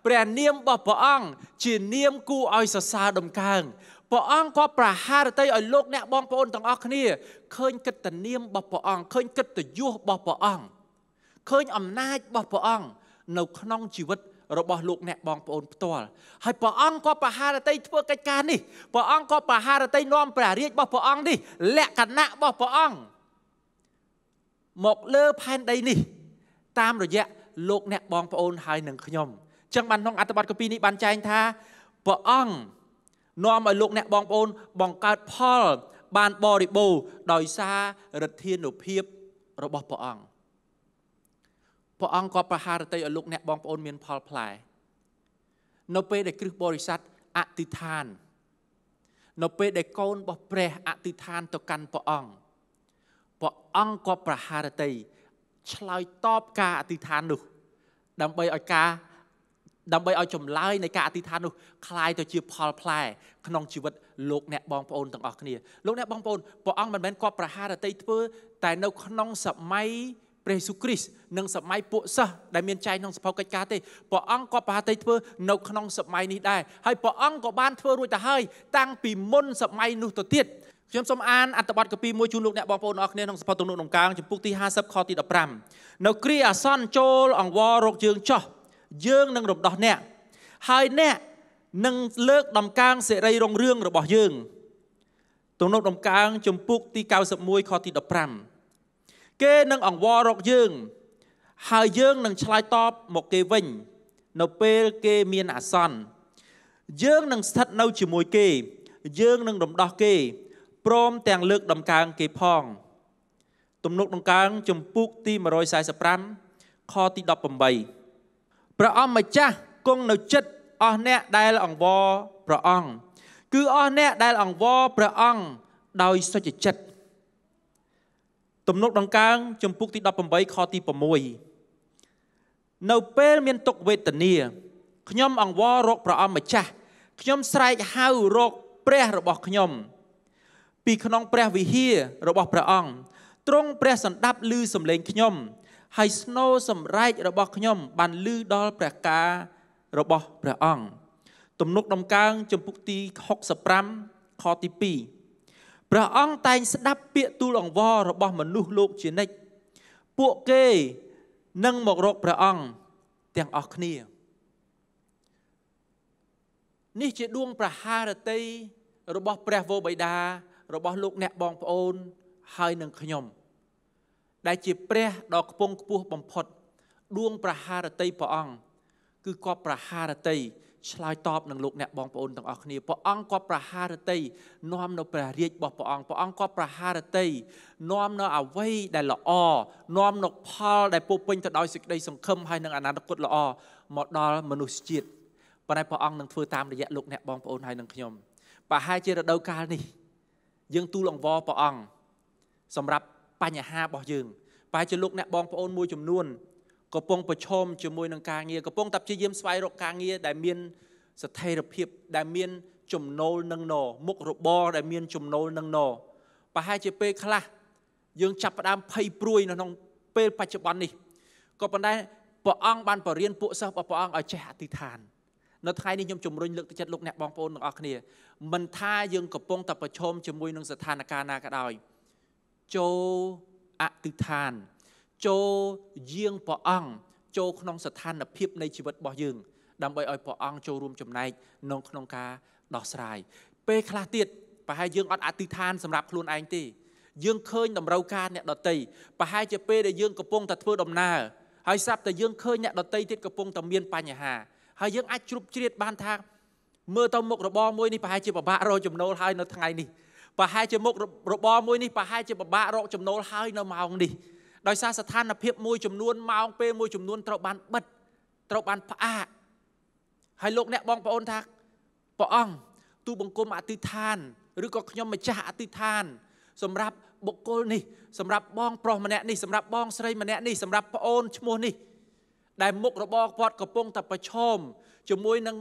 ព្រះនាមរបស់ព្រះអង្គជានាមគួរឲ្យសរសើរដំកើងព្រះអង្គក៏ប្រហារតីឲ្យលោកអ្នកបងប្អូនទាំងអស់គ្នាឃើញកិត្តិនាមរបស់ព្រះអង្គឃើញកិត្តិយសរបស់ព្រះអង្គឃើញអំណាចរបស់ព្រះអង្គនៅក្នុងជីវិតរបស់លោកអ្នកបងប្អូនផ្ទាល់ហើយព្រះអង្គក៏ប្រហារតីធ្វើកិច្ចការនេះព្រះអង្គក៏ប្រហារតីនាំព្រះរាជរបស់ព្រះអង្គនេះលក្ខណៈរបស់ព្រះអង្គមកលើផែនដីនេះ តាមរយៈលោកអ្នកបងប្អូនហើយនឹងខ្ញុំអញ្ចឹងបានក្នុងអត្ថបទកពីនេះបានចែងថាព្រះអង្គនាំឲ្យលោកអ្នកបងប្អូន បង្កើតផល បានបរិបូរដោយសាររទ្ធានុភាពរបស់ព្រះអង្គព្រះអង្គក៏ប្រហារតីឲ្យលោកអ្នកបងប្អូន មានផលផ្លែនៅពេលដែលគ្រឹះបរិស័ទអធិដ្ឋាននៅពេលដែលកូនរបស់ព្រះអធិដ្ឋានទៅកាន់ព្រះអង្គព្រះអង្គក៏ប្រហារតីឆ្លើយតបការអធិដ្ឋាននោះ ដើម្បីឲ្យការដើម្បីឲ្យចម្លើយនៃការអធិដ្ឋាននោះคล้ายទៅជាផលផ្លែក្នុងជីវិតលោកអ្នកបងប្អូនទាំងអស់គ្នាលោកអ្នកបងប្អូនព្រះអង្គមិនមែនគាត់ប្រហារអតីតធ្វើតែនៅក្នុងសម័យព្រះយេស៊ូវគ្រីស្ទនិងសម័យពួកសិស្សដែលមានចែងក្នុងសភៅកិច្ចការទេព្រះអង្គក៏ប្រហារតែធ្វើនៅក្នុងសម័យនេះដែរហើយព្រះអង្គក៏បានធ្វើរួចទៅហើយតាំងពីមុនសម័យនោះទៅទៀតខ្ញុំសូមអានអត្ថបទកពីមួយជូនលោកអ្នកបងប្អូនអរគ្នាក្នុងសភៅទំនុកដំកើងចំពុកទី50ខទី15នៅគ្រាអាសន្នចូលអង្វររោគយើងចោះយើងនឹងរំដោះអ្នកហើយអ្នកនឹងលើកដំកើងសេរីរុងរឿងរបស់យើង ទំនុកដំកើងជំពូកទី91ខទី15គេនឹងអង្វររកយើង ហើយយើងនឹងឆ្លើយតបមកគេវិញ នៅពេលគេមានអាសន្នយើងនឹងស្ថិតនៅជាមួយគេ យើងនឹងរំដោះគេព្រមទាំងលើកដំកើងគេផង ទំនុកដំកើងជំពូកទី145ខទី18ព្រះអង្គម្ចាស់គង់នៅចិត្តអស់អ្នកដែលអង្វរព្រះអង្គគឺអស់អ្នកដែលអង្វរព្រះអង្គដោយសុចចិត្តទំនុកដង្កើងចំពុកទី18ខទី6នៅពេលមានទុក្ខវេទនាខ្ញុំអង្វររកព្រះអង្គម្ចាស់ខ្ញុំស្រែកហៅរកព្រះរបស់ខ្ញុំ ពីក្នុងព្រះវិហាររបស់ព្រះអង្គទ្រង់ព្រះសន្តាប់ឮសំឡេងខ្ញុំហើយស្នូសម្រែករបស់ខ្ញុំ បានលឺដល់ព្រះការ របស់ព្រះអង្គទំនុកដំកើងចំពុកទី65ខទី2ព្រះអង្គតែងស្ដាប់ពាក្យទូលអង្វររបស់មនុស្សលោកជានិច្ចពួកគេនឹងមករកព្រះអង្គទាំងអស់គ្នា នេះជាដួងប្រហារតីរបស់ព្រះវរបិតារបស់លោកអ្នកបងប្អូន ហើយនឹងខ្ញុំ។ដែលជាព្រះដ៏ខ្ពង់ខ្ពស់បំផុតដួងប្រហារតីព្រះអង្គគឺគាត់ប្រហារតីឆ្លើយតបនឹងលោកអ្នកបងប្អូនទាំងអស់គ្នាព្រះអង្គគាត់ប្រហារតីនាំនៅព្រះរាជរបស់ព្រះអង្គព្រះអង្គគាត់ប្រហារតីនាំនៅអ្វីដែលល្អនាំនៅផលដែលពោពេញទៅដោយសេចក្តីសង្ឃឹមហើយនឹងអនាគតល្អមកដល់មនុស្សជាតិប៉ុន្តែព្រះអង្គនឹងធ្វើតាមរយៈលោកអ្នកបងប្អូនហើយនឹងខ្ញុំប្រហែលជារដូវកាលនេះយើងទូលអង្វរព្រះអង្គសម្រាប់បញ្ហារបស់យើងប្រហែលជាលោកអ្នកបងប្អូនមួយចំនួនកំពុងប្រឈមជាមួយនឹងការងារកំពុងតែព្យាយាមស្វែងរកការងារដែលមាន ស្ថិរភាពដែលមាន ចំណូលនឹងណមុខរបរដែលមានចំណូលនឹងណប្រហែលជាពេលខ្លះយើងចាប់ផ្ដើមភ័យព្រួយនៅក្នុងពេលបច្ចុប្បន្ននេះក៏ប៉ុន្តែព្រះអង្គបានបរៀនពួកសិស្សរបស់ព្រះអង្គឲ្យចេះអធិដ្ឋាននៅថ្ងៃនេះខ្ញុំជំរុញលើកទឹកចិត្តលោកអ្នកបងប្អូនទាំងអស់គ្នាមិនថាយើងកំពុងតែប្រឈមជាមួយនឹងស្ថានភាពណាក៏ដោយចូលអធិដ្ឋាន ចូលយាងព្រះអង្គចូលក្នុងស្ថានភាពនៃជីវិតរបស់យើង ដើម្បីឲ្យព្រះអង្គចូលរួមចំណែកក្នុងក្នុងការដោះស្រាយពេលខ្លះទៀតប្រហែលយើងអត់អធិដ្ឋានសម្រាប់ខ្លួនឯងទេយើងឃើញតម្រូវការអ្នកដតីប្រហែលជាពេលដែលយើងកំពុងតែធ្វើដំណើរហើយស្រាប់តែយើងឃើញអ្នកដតីទៀតកំពុងតែមានបញ្ហា ហើយយើងអាចជ្រប់ជ្រៀតបានថាមើលទៅមុខរបរមួយនេះប្រហែលជាពិបាករកចំណូលហើយនៅថ្ងៃនេះប្រហែលជាមុខរបរមួយនេះប្រហែលជាពិបាករកចំណូលហើយនៅម៉ោងនេះដោយសារស្ថានភាពមួយចំនួនម៉ោង ពេលមួយចំនួនត្រូវបានបិទត្រូវបានផ្អាកហើយលោកអ្នកបងប្អូនថាព្រះអង្គទូបង្គំអធិដ្ឋានឬក៏ខ្ញុំម្ចាស់អធិដ្ឋាន សម្រាប់បុគ្គលនេះសម្រាប់បងប្រុសម្នាក់នេះសម្រាប់បងស្រីម្នាក់នេះសម្រាប់ប្អូនឈ្មោះនេះដែលមុខរបរគាត់កំពុងតែប្រឈមជាមួយនឹង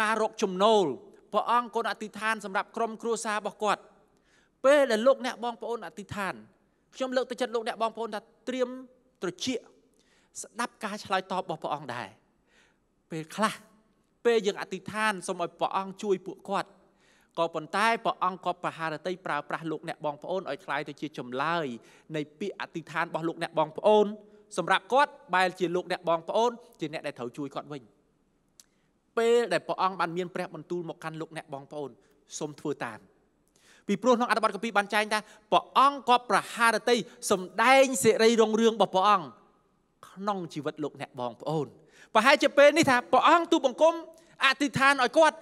ការរកចំណូលព្រះអង្គគុណអធិដ្ឋាន សម្រាប់ក្រុមគ្រួសាររបស់គាត់ពេលដែលលោកអ្នកបងប្អូនអធិដ្ឋានខ្ញុំលើកទៅចិត្តលោកអ្នកបងប្អូនថាត្រៀមត្រជាក់ស្ដាប់ការឆ្លើយតបរបស់ព្រះអង្គដែរពេលខ្លះពេលយើងអធិដ្ឋានសូមឲ្យព្រះអង្គជួយពួកគាត់ក៏ប៉ុន្តែព្រះអង្គក៏ប្រហារតីប្រើប្រាស់លោក អ្នកបងប្អូនឲ្យคล้ายទៅជាចម្លើយនៃពាក្យអធិដ្ឋានរបស់លោកអ្នកបងប្អូនសម្រាប់គាត់បែរជាលោក អ្នកបងប្អូនជាអ្នកដែលត្រូវជួយគាត់វិញពេលដែលព្រះអង្គបានមានព្រះ បន្ទូលមកកាន់លោកអ្នកបងប្អូនសូមធ្វើតាម។ពីព្រោះក្នុងអត្ថបទគម្ពីរបានចែងថាព្រះអង្គក៏ប្រហារតីសំដែងសេរីរុងរឿងរបស់ព្រះអង្គក្នុងជីវិតលោកអ្នកបងប្អូនប្រហែលជាពេលនេះថាព្រះអង្គទូបង្គំអធិដ្ឋានឲ្យគាត់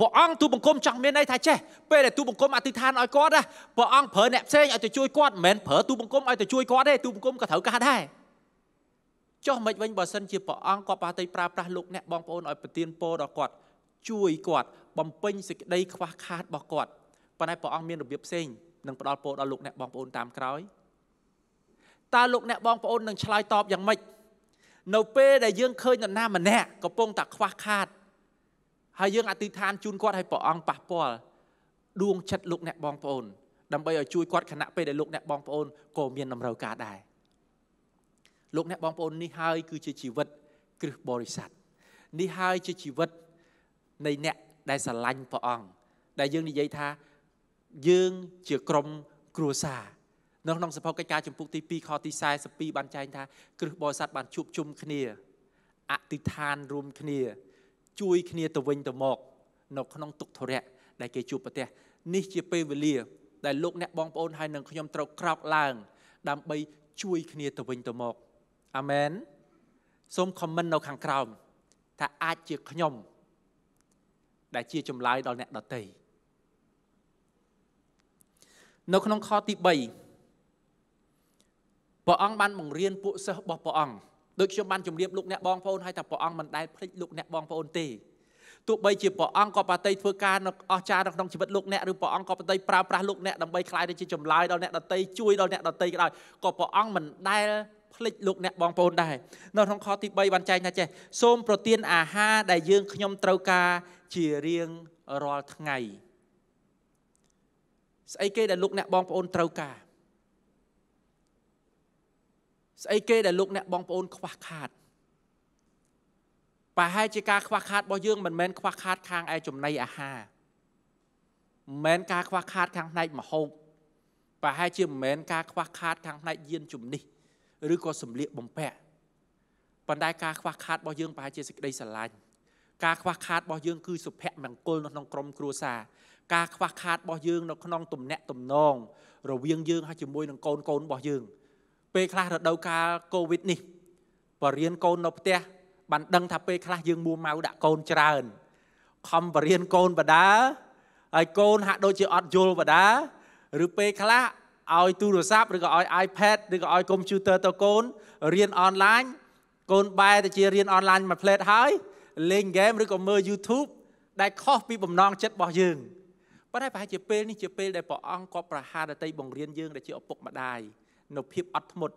ព្រះអង្គទូបង្គំចង់មានន័យថាចេះពេលដែលទូបង្គំអធិដ្ឋានឲ្យគាត់ព្រះអង្គប្រើអ្នកផ្សេងឲ្យទៅជួយគាត់មិនមែនប្រើទូបង្គំឲ្យទៅជួយគាត់ទេទូបង្គំក៏ត្រូវការដែរចុះមិនវិញបើសិនជាព្រះអង្គគាត់ប្រតិប្រើប្រាស់លោកអ្នកបងប្អូនឲ្យប្រទានពរដល់គាត់ជួយគាត់បំពេញសេចក្តីខ្វះខាតរបស់គាត់ប៉ុន្តែព្រះអង្គមានរបៀបផ្សេងនឹងផ្ដល់ពោដល់លោកអ្នកបងប្អូនតាមក្រោយតើលោកអ្នកបងប្អូននឹងឆ្លើយតបយ៉ាងម៉េចនៅពេលដែលយើងឃើញនរណាម្នាក់កំពុងតែខ្វះខាតហើយយើងអធិដ្ឋានជូនគាត់ឲ្យព្រះអង្គប៉ះពាល់ដួងចិត្តលោកអ្នកបងប្អូនដើម្បីឲ្យជួយគាត់ខណៈពេលដែលលោកអ្នកបងប្អូនក៏មានតម្រូវការដែរលោកអ្នកបងប្អូននេះហើយគឺជាជីវិតគ្រឹះបរិស័ទនេះហើយជាជីវិតនៃអ្នកដែលស្រឡាញ់ព្រះអង្គដែលយើងនិយាយថាយើងជាក្រុមគ្រួសារនៅក្នុងសភុកិច្ចការចម្ពោះទី2ខទី42បានចែងថាគ្រឹះបរិស័ទបានជួបជុំគ្នាអធិដ្ឋានរួមគ្នា ជួយគ្នាទៅវិញទៅមក នៅក្នុងទុក្ខធុរៈដែលគេជួបប្រទះនេះជាពេលវេលាដែលលោកអ្នកបងប្អូន ហើយនឹងខ្ញុំត្រូវក្រោកឡើង ដើម្បី ជួយគ្នាទៅវិញទៅមកអាមែនសូមខមមិននៅខាងក្រោមថាអាចជាខ្ញុំ ដែលជាចម្លើយដល់អ្នកដតីនៅក្នុងខទី3ព្រះអង្គបានបង្រៀនពួកសិស្សរបស់ព្រះអង្គដូចខ្ញុំបានជម្រាបលោកអ្នកបងប្អូនហើយថាព្រះអង្គមិនដែលភ្លេចលោកអ្នកបងប្អូនទេទោះបីជាព្រះអង្គក៏ប្រតិធ្វើការនៅអស្ចារ្យនៅក្នុងជីវិតលោកអ្នកឬព្រះអង្គក៏ប្រតិប្រើប្រាស់លោកអ្នកដើម្បីខ្លាយទៅជាចម្លើយដល់អ្នកដតីជួយដល់អ្នកដតីក៏ដោយក៏ព្រះអង្គមិនដែលភ្លេចលោកអ្នកបងប្អូនដែរនៅក្នុងខទី3បានចែងថាចេះសូមប្រទានអាហារដែលយើងខ្ញុំត្រូវការជារៀងរាល់ថ្ងៃស្អីគេដែលលោកអ្នកបងប្អូនត្រូវការស្អីគេដែលលោកអ្នកបងប្អូនខ្វះខាតប្រហែលជាការខ្វះខាតរបស់យើងមិនមែនខ្វះខាតខាងឯចំណីអាហារមិនមែនការខ្វះខាតខាងផ្នែកម្ហូបប្រហែលជាមិនមែនការខ្វះខាតខាងផ្នែកយានជំនិះឬក៏សម្លៀកបំពាក់ប៉ុន្តែការខ្វះខាតរបស់យើងប្រហែលជាសេចក្តីស្រឡាញ់ការខ្វះខាតរបស់យើងគឺសុភមង្គលនៅក្នុងក្រុមគ្រួសារការខ្វះខាតរបស់យើងនៅក្នុងទំនាក់ទំនងរវាងយើងហើយជាមួយនឹងកូនកូនរបស់យើង ពេលខ្លះរដូវកាល Covid នេះបរៀនកូននៅផ្ទះបានដឹងថាពេលខ្លះយើងមួម៉ៅដាក់កូនច្រើនខំបរៀនកូនបដាហើយកូនហាក់ដូចជាអត់យល់បដាឬពេលខ្លះឲ្យទូរស័ព្ទឬក៏ឲ្យ iPad ឬក៏ឲ្យកុំព្យូទ័រទៅកូនរៀនអនឡាញកូនបែរទៅជារៀនអនឡាញមួយផ្លេតហើយ លេងហ្គេមឬក៏មើល YouTube ដែលខុសពីបំណងចិត្តរបស់យើង។ប៉ុន្តែប្រហែលជាពេលនេះជាពេលដែលព្រះអង្គគាត់ប្រហារដតីបង្រៀនយើងដែលជាឪពុកម្ដាយនៅភាពអត់ធ្មត់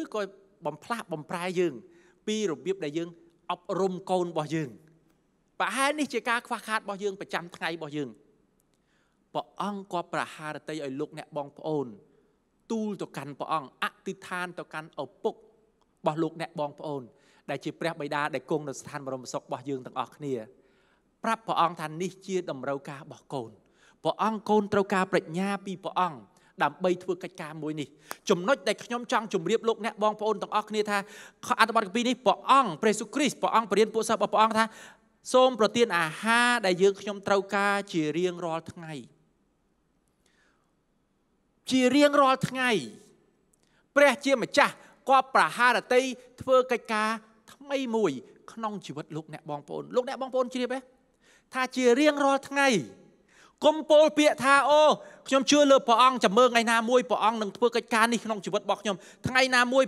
ឬក៏បំផ្លាស់បំប្រែយើង ពីរបៀបដែលយើងអប់រំកូនរបស់យើងប្រហែលនេះជាការខ្វះខាតរបស់យើងប្រចាំថ្ងៃរបស់យើងព្រះអង្គគាត់ប្រហារតីឲ្យលោកអ្នកបងប្អូន ទូលទៅកាន់ព្រះអង្គអធិដ្ឋានទៅកាន់ឪពុករបស់លោកអ្នកបងប្អូន ដែលជាព្រះបិតាដែលគង់នៅស្ថានបរមសុខរបស់យើងទាំងអស់គ្នាប្រាប់ព្រះអង្គថានេះជា តម្រូវការរបស់កូនព្រះអង្គកូនត្រូវការប្រាជ្ញាពីព្រះអង្គដើម្បីធ្វើកិច្ចការមួយនេះចំណុចដែលខ្ញុំចង់ជម្រាបលោកអ្នកបងប្អូនទាំងអស់គ្នាថាអត្ថបទកាពីនេះព្រះអង្គព្រះសុគ្រីស្ទព្រះអង្គបរៀនពួកសិស្សរបស់ព្រះអង្គថាសូមប្រទានអាហារដែលយើងខ្ញុំត្រូវការជារៀងរាល់ថ្ងៃជារៀងរាល់ថ្ងៃព្រះជាម្ចាស់គាត់ប្រហារតីធ្វើកិច្ចការ ថ្មីមួយ ក្នុងជីវិតលោកអ្នកបងប្អូនលោកអ្នកបងប្អូនជ្រាបទេថាជារៀងរាល់ថ្ងៃកុំពោលពាក្យថាអូខ្ញុំជឿលើព្រះអង្គចាំមើលថ្ងៃណាមួយព្រះអង្គនឹងធ្វើកិច្ចការនេះក្នុងជីវិតរបស់ខ្ញុំថ្ងៃណាមួយ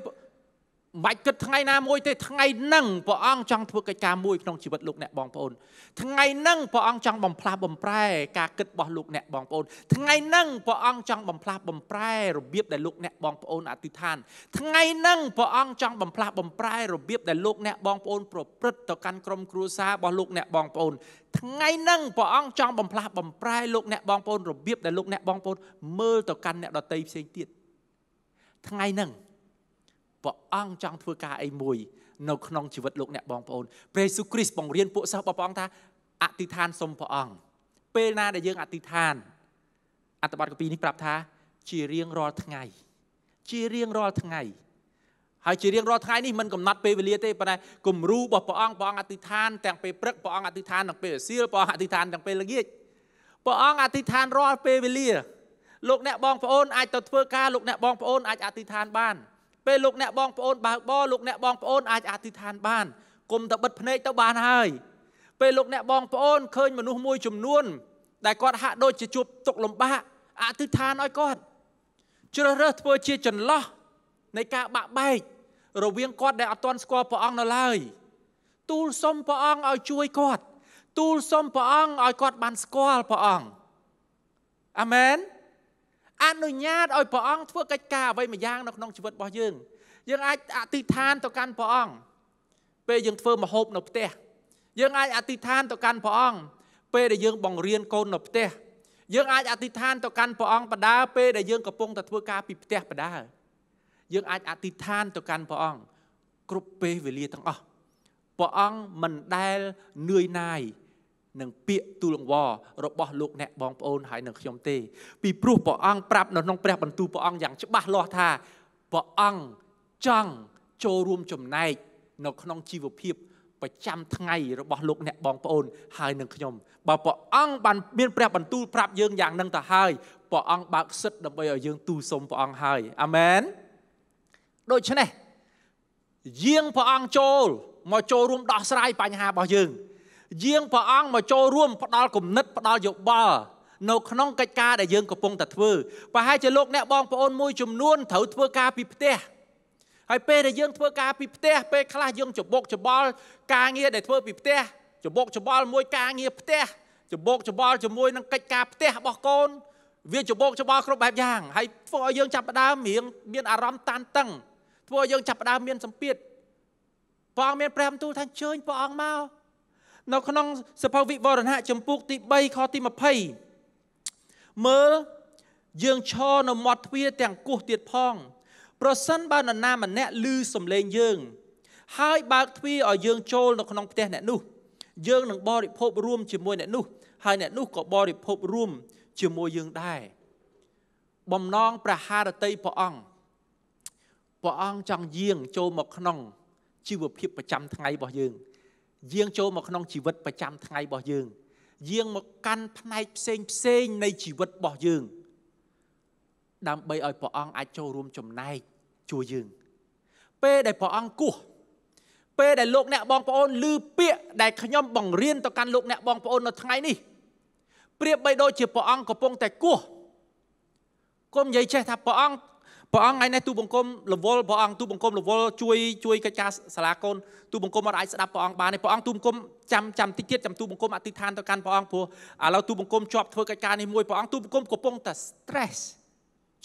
មិនបាច់គិតថ្ងៃណាមួយទេថ្ងៃហ្នឹងព្រះអង្គចង់ធ្វើកិច្ចការមួយក្នុងជីវិតលោកអ្នកបងប្អូន ថ្ងៃហ្នឹងព្រះអង្គចង់បំផ្លាស់បំប្រែការគិតរបស់លោក អ្នកបងប្អូនថ្ងៃហ្នឹងព្រះអង្គចង់បំផ្លាស់បំប្រែរបៀបដែលលោកអ្នកបងប្អូនអធិដ្ឋានថ្ងៃហ្នឹងព្រះអង្គចង់បំផ្លាស់បំប្រែរបៀបដែលលោកអ្នកបងប្អូនប្រព្រឹត្តទៅកាន់ក្រុមគ្រួសាររបស់លោក អ្នកបងប្អូន ថ្ងៃហ្នឹងព្រះអង្គចង់បំផ្លាស់បំប្រែលោកអ្នកបងប្អូនរបៀបដែលលោកអ្នកបងប្អូន មើលទៅកាន់អ្នកដទៃផ្សេងទៀតថ្ងៃហ្នឹងព្រះអង្គចង់ធ្វើការអីមួយនៅក្នុងជីវិតលោកអ្នកបងប្អូនព្រះយេស៊ូវគ្រីស្ទបង្រៀនពួកសិស្សរបស់ព្រះអង្គថាអធិដ្ឋានសុំព្រះអង្គពេលណាដែលយើងអធិដ្ឋានអត្ថបទកពីនេះប្រាប់ថាជារៀងរាល់ថ្ងៃជារៀងរាល់ថ្ងៃហើយជារៀងរាល់ថ្ងៃនេះមិនកំណត់ពេលវេលាទេប៉ុន្តែគំរូរបស់ព្រះអង្គព្រះអង្គអធិដ្ឋានទាំងពេលព្រឹកព្រះអង្គអធិដ្ឋានទាំងពេលសៀលព្រះអង្គអធិដ្ឋានទាំងពេលល្ងាចព្រះអង្គអធិដ្ឋានរាល់ពេលវេលាលោកអ្នកបងប្អូនអាចទៅធ្វើការលោកអ្នកបងប្អូនអាចអធិដ្ឋានបានពេលលោកអ្នកបងប្អូនបើកបរលោកអ្នកបងប្អូនអាចអធិដ្ឋានបានគុំតែបិទភ្នែកទៅបានហើយពេលលោកអ្នកបងប្អូនឃើញ មនុស្សមួយចំនួនដែលគាត់ហាក់ដូចជាជួបទុកលំបាកអធិដ្ឋានឲ្យគាត់ជ្រើសរើសធ្វើជាចន្លោះនៃការបាក់បែករវាងគាត់ដែលអត់ទាន់ស្គាល់ព្រះអង្គនៅឡើយទូលសុំព្រះអង្គឲ្យជួយគាត់ទូលសុំព្រះអង្គឲ្យគាត់បានស្គាល់ព្រះអង្គអាមែនអនុញ្ញាតឲ្យព្រះអង្គធ្វើកិច្ចការអ្វីមួយយ៉ាងនៅក្នុងជីវិតរបស់យើងយើងអាចអធិដ្ឋានទៅកាន់ព្រះអង្គពេលយើងធ្វើម្ហូបនៅផ្ទះយើងអាចអធិដ្ឋានទៅកាន់ព្រះអង្គពេលដែលយើងបង្រៀនកូននៅផ្ទះយើងអាចអធិដ្ឋានទៅកាន់ព្រះអង្គបដាពេលដែលយើងកំពុងតែធ្វើការពីផ្ទះបដាយើងអាចអធិដ្ឋានទៅកាន់ព្រះអង្គគ្រប់ពេលវេលាទាំងអស់ព្រះអង្គមិនដែលនឿយណាយនិងពាក្យទូលង្វររបស់លោកអ្នកបងប្អូនហើយនិងខ្ញុំទេ ពីព្រោះព្រះអង្គប្រាប់នៅក្នុងព្រះបន្ទូលព្រះអង្គយ៉ាងច្បាស់លាស់ថាព្រះអង្គចង់ចូលរួមចំណែក នៅក្នុង ជីវភាពប្រចាំថ្ងៃរបស់លោកអ្នកបងប្អូនហើយនិងខ្ញុំបើព្រះអង្គបានមាន ព្រះ បន្ទូលប្រាប់យើងយ៉ាងនឹងទៅហើយព្រះអង្គបើកសិទ្ធដើម្បីឲ្យយើង ទូលសុំព្រះអង្គហើយអាមែនដូច្នេះយាងព្រះអង្គចូលមកចូលរួមដោះស្រាយបញ្ហារបស់យើងយាងព្រះអង្គមកចូលរួមផ្ដល់គំនិត ផ្ដល់យោបល់នៅក្នុងកិច្ចការដែលយើងកំពុងតែធ្វើប្រហែលជាលោកអ្នកបងប្អូនមួយចំនួនត្រូវធ្វើការពីផ្ទះហើយពេលដែលយើងធ្វើការពីផ្ទះពេលខ្លះយើងច្បុកច្បល់ការងារដែលធ្វើពីផ្ទះច្បុកច្បល់មួយការងារផ្ទះច្បុកច្បល់ជាមួយនឹងកិច្ចការផ្ទះរបស់កូនវាច្បុកច្បល់គ្រប់បែបយ៉ាងហើយធ្វើឲ្យយើងចាប់ផ្ដើមរៀងមានអារម្មណ៍តានតឹង ធ្វើឲ្យយើងចាប់ផ្ដើមមានសម្ពាធព្រះអង្គមានព្រះបន្ទូលថាអញ្ជើញព្រះអង្គមកនៅក្នុងសភៅវិវរណៈចម្ពោះទី3ខទី20មើលយើងឈរនៅមាត់ទ្វារទាំងគោះទៀតផង ប្រសិនបើនរណាម្នាក់ឮសំឡេងយើងហើយបើកទ្វារឲ្យយើងចូលនៅក្នុងផ្ទះអ្នកនោះ យើងនឹងបរិភោគរួម ជាមួយអ្នកនោះហើយអ្នកនោះក៏បរិភោគរួមជាមួយយើងដែរបំណងប្រហារតីព្រះអង្គព្រះអង្គចង់យាង ចូលមកក្នុងជីវភាពប្រចាំថ្ងៃរបស់យើងយាងចូលមកក្នុងជីវិតប្រចាំថ្ងៃរបស់យើងយាងមកកាន់ផ្នែកផ្សេងផ្សេងនៃជីវិតរបស់យើងដើម្បីឲ្យព្រះអង្គអាចចូលរួមចំណែកជួយយើង ពេលដែលព្រះអង្គគោះពេលដែលលោក អ្នកបងប្អូនឮពាក្យដែលខ្ញុំបង្រៀនទៅកាន់លោកអ្នកបងប្អូននៅថ្ងៃនេះប្រៀបបីដូចជាព្រះអង្គកំពុងតែគោះគុំនិយាយចេះថាព្រះអង្គព្រះអង្គថ្ងៃនេះទូបង្គំរវល់ព្រះអង្គទូបង្គំរវល់ជួយជួយកិច្ចការសាលាកូនទូបង្គំអត់អាចស្ដាប់ព្រះអង្គបានទេព្រះអង្គទូបង្គំចាំចាំតិចទៀតចាំទូបង្គំអធិដ្ឋានទៅកាន់ព្រះអង្គព្រោះឥឡូវទូបង្គំជាប់ធ្វើកិច្ចការនេះមួយព្រះអង្គទូបង្គំកំពុងតែ stress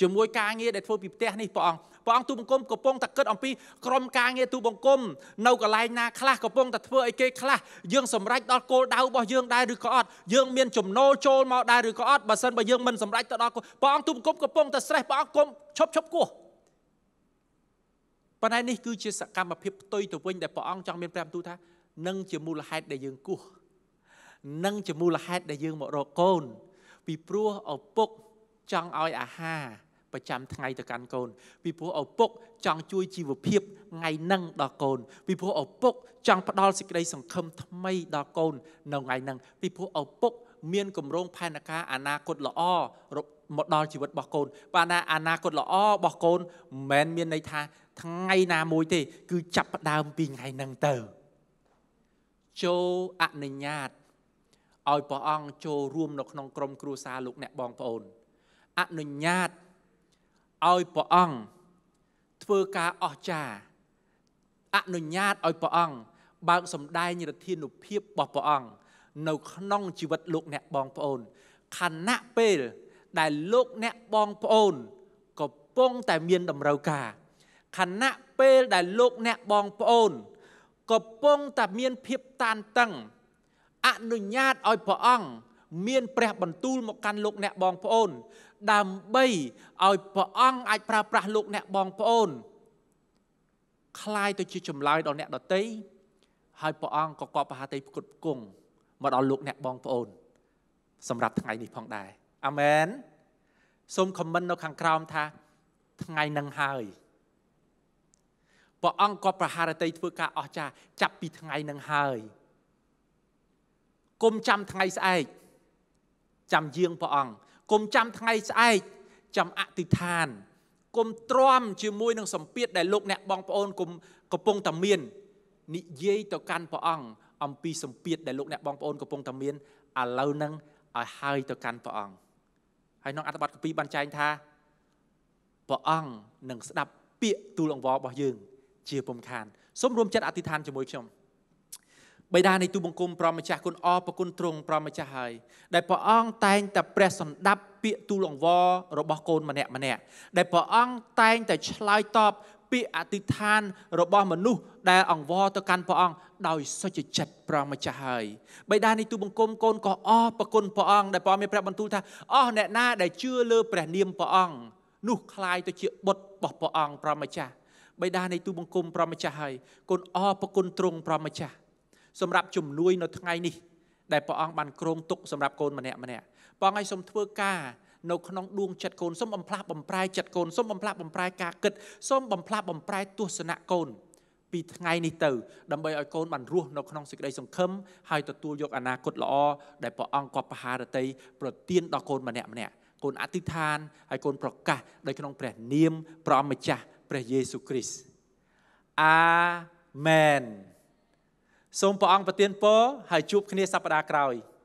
ជាមួយការងារដែលធ្វើពីផ្ទះនេះព្រះអង្គព្រះអង្គទូបង្គំកំពុងតែគិតអំពីក្រុមការងារទូបង្គំ នៅកន្លែងណាខ្លះកំពុងតែធ្វើអីគេខ្លះយើងសម្រេចដល់គោលដៅរបស់យើងដែរឬក៏អត់យើងមានចំណូលចូលមកដែរឬក៏អត់បើសិនបើយើងមិនសម្រេចទៅដល់ព្រះអង្គទូបង្គំកំពុងតែ stress ព្រះអង្គគុំឈប់ឈប់គោះប៉ុន្តែនេះគឺជាសកម្មភាពផ្ទុយទៅវិញដែលព្រះអង្គចង់មានប្រាប់ទូថានឹងជាមូលហេតុដែលយើងគោះនឹងជាមូលហេតុដែលយើងមករកកូនពីព្រោះឪពុកចង់ឲ្យអាហារប្រចាំថ្ងៃទៅកាន់កូនពីព្រោះឪពុក ចង់ជួយជីវភាពថ្ងៃនឹងដល់កូនពីព្រោះឪពុក ចង់ផ្ដល់សេចក្តីសង្ឃឹមថ្មីដល់កូន នៅថ្ងៃនឹងពីព្រោះឪពុកមានគម្រោងផែនការអនាគតល្អមកដល់ជីវិតរបស់កូនបើណាអនាគតល្អរបស់កូនមិនមែនមានន័យថាថ្ងៃណាមួយទេ គឺចាប់ផ្ដើមពីថ្ងៃហ្នឹងទៅចូលអនុញ្ញាតឲ្យព្រះអង្គចូលរួមនៅក្នុងក្រុមគ្រួសារលោកអ្នកបងប្អូនអនុញ្ញាតឲ្យព្រះអង្គធ្វើការអស្ចារ្យអនុញ្ញាតឲ្យព្រះអង្គបើកសម្ដែងរាធានុភាពរបស់ព្រះអង្គនៅ ក្នុងជីវិតលោកអ្នកបងប្អូនខណៈពេលដែលលោកអ្នកបងប្អូនកំពុងតែមានតម្រូវការខណៈពេលដែលលោកអ្នកបងប្អូនកំពុងតែមានភាពតានតឹង អនុញ្ញាតឲ្យព្រះអង្គមានព្រះ បន្ទូលមកកាន់លោក អ្នកបងប្អូនដើម្បីឲ្យព្រះអង្គអាចប្រើប្រាស់លោកអ្នកបងប្អូនคล้ายទៅជាចម្លើយដល់អ្នកដតីហើយព្រះអង្គក៏កប់ប្រហាតីផ្គត់ផ្គង់មកដល់លោកអ្នកបងប្អូន សម្រាប់ថ្ងៃនេះផងដែរអាមែនសូមខមមិននៅខាងក្រោមថាថ្ងៃនឹងហើយព្រះអង្គក៏ប្រហារតីធ្វើការអស្ចារ្យចាប់ពីថ្ងៃនឹងហើយកុំចាំថ្ងៃស្អែកចាំយាងព្រះអង្គគុំចាំថ្ងៃស្អែកចាំអធិដ្ឋានគុំទ្រាំជាមួយនឹងសម្ពាធដែលលោក អ្នកបងប្អូនគុំកំពុងតែមាននិយាយទៅកាន់ព្រះអង្គអំពីសម្ពាធដែលលោកអ្នកបងប្អូនកំពុងតែមានឥឡូវហ្នឹងឲ្យហើយទៅកាន់ព្រះអង្គហើយក្នុងអត្ថបទកពីបានចែងថាព្រះអង្គនឹងស្ដាប់ពាក្យទូលអង្វររបស់យើង ជាពំខានសូមរួមចិត្តអធិដ្ឋានជាមួយខ្ញុំបិតានៃទូបង្គំប្រមម្ចាស់គុណអប្រគុណទ្រង់ប្រមម្ចាស់ហើយដែលព្រះអង្គតែងតែព្រះសម្ដាប់ពាក្យទូលអង្វររបស់កូនម្នាក់ម្នាក់ដែលព្រះអង្គតែងតែឆ្លើយតបពាក្យអធិដ្ឋានរបស់មនុស្សដែលអង្វរទៅកាន់ព្រះអង្គដោយសុចចិត្តប្រមម្ចាស់ហើយបិតានៃទូបង្គំកូនក៏អរប្រគុណព្រះអង្គដែលព្រះមានព្រះបន្ទូលថាអស់អ្នកណាដែលជឿលើព្រះនាមព្រះអង្គនោះคล้ายទៅជាបុត្ររបស់ព្រះអង្គប្រមម្ចាស់បិតានៃទូបង្គំប្រមម្ចាស់ហើយកូនអរប្រគុណទ្រង់ប្រមម្ចាស់សម្រាប់ជំនួយនៅថ្ងៃនេះដែលព្រះអង្គបានគ្រងទុកសម្រាប់កូនម្នាក់ម្នាក់ព្រះអង្គឲ្យសូមធ្វើការនៅក្នុងដួងចិត្តកូនសូមបំផ្លាស់បំប្រែចិត្តកូនសូមបំផ្លាស់បំប្រែការគិតសូមបំផ្លាស់បំប្រែទស្សនៈកូន ពីថ្ងៃនេះទៅដើម្បីឲ្យកូនបានរស់នៅក្នុងសេចក្តីសង្ឃឹមហើយទទួលយកអនាគតល្អដែលព្រះអង្គគាត់ប្រហារតី ប្រទានដល់កូនម្នាក់ម្នាក់កូនអធិដ្ឋានហើយកូនប្រកាសដោយក្នុងព្រះនាមព្រះម្ចាស់ព្រះយេស៊ូវគ្រីស្ទអាមែនសូមព្រះអង្គប្រទានពរហើយជួបគ្នាសប្តាហ៍ក្រោយ។